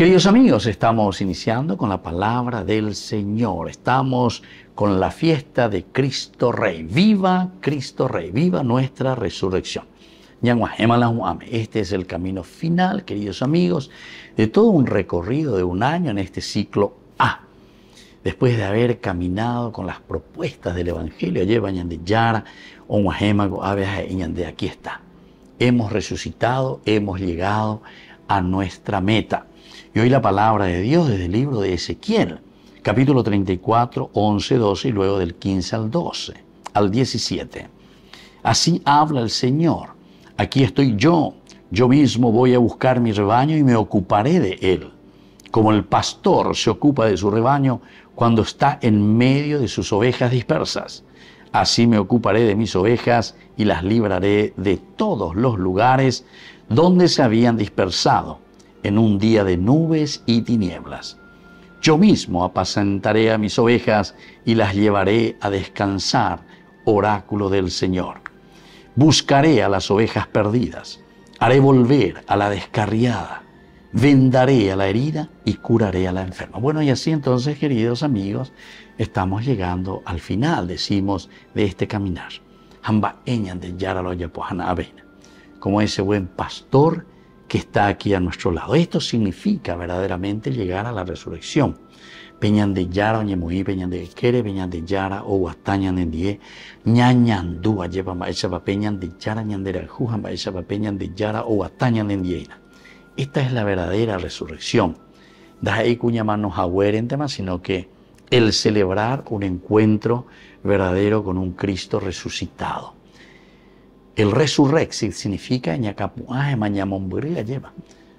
Queridos amigos, estamos iniciando con la palabra del Señor. Estamos con la fiesta de Cristo Rey. Viva Cristo Rey, viva nuestra resurrección. Este es el camino final, queridos amigos, de todo un recorrido de un año en este ciclo A. Después de haber caminado con las propuestas del Evangelio, e aquí está. Hemos resucitado, hemos llegado a nuestra meta. Y hoy la palabra de Dios desde el libro de Ezequiel, capítulo 34, 11, 12 y luego del 15 al 12, al 17. Así habla el Señor. Aquí estoy yo. Yo mismo voy a buscar mi rebaño y me ocuparé de él. Como el pastor se ocupa de su rebaño cuando está en medio de sus ovejas dispersas. Así me ocuparé de mis ovejas y las libraré de todos los lugares donde se habían dispersado en un día de nubes y tinieblas. Yo mismo apacentaré a mis ovejas y las llevaré a descansar, oráculo del Señor. Buscaré a las ovejas perdidas, haré volver a la descarriada vendaré a la herida y curaré a la enferma. Bueno, y así entonces, queridos amigos, estamos llegando al final, decimos, de este caminar. Como ese buen pastor que está aquí a nuestro lado. Esto significa verdaderamente llegar a la resurrección. Peñan de Yara, Oñemuí, Peñan de Quere, Peñan de Yara, Oguastañan en Die, Ñañandúa, Lleva Maesaba, Peñan de Yara, Ñanderajúa, Maesaba, Peñan de Yara, Oguastañan en dieina. Esta es la verdadera resurrección. Dai en tema, sino que el celebrar un encuentro verdadero con un Cristo resucitado. El resurrexit significa ñacapuaje eh, mañamombrila lleva.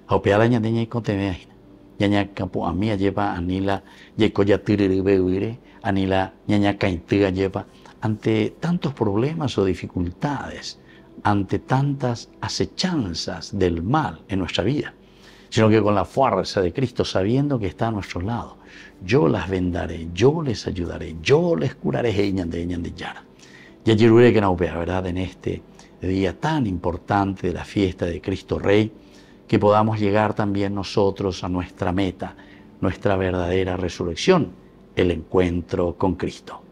Aupeada ñadeña y conteneajina. Ñañacapu a mí lleva anila yecoyatiriribeuire, anila ñañacaintiga lleva. Ante tantos problemas o dificultades, ante tantas acechanzas del mal en nuestra vida, sino que con la fuerza de Cristo, sabiendo que está a nuestro lado, yo las vendaré, yo les ayudaré, yo les curaré, y allí que nos vea, ¿verdad? En este día tan importante de la fiesta de Cristo Rey, que podamos llegar también nosotros a nuestra meta, nuestra verdadera resurrección, el encuentro con Cristo.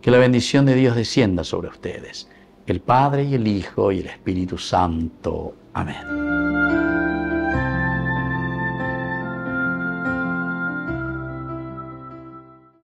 Que la bendición de Dios descienda sobre ustedes el Padre y el Hijo y el Espíritu Santo. Amén.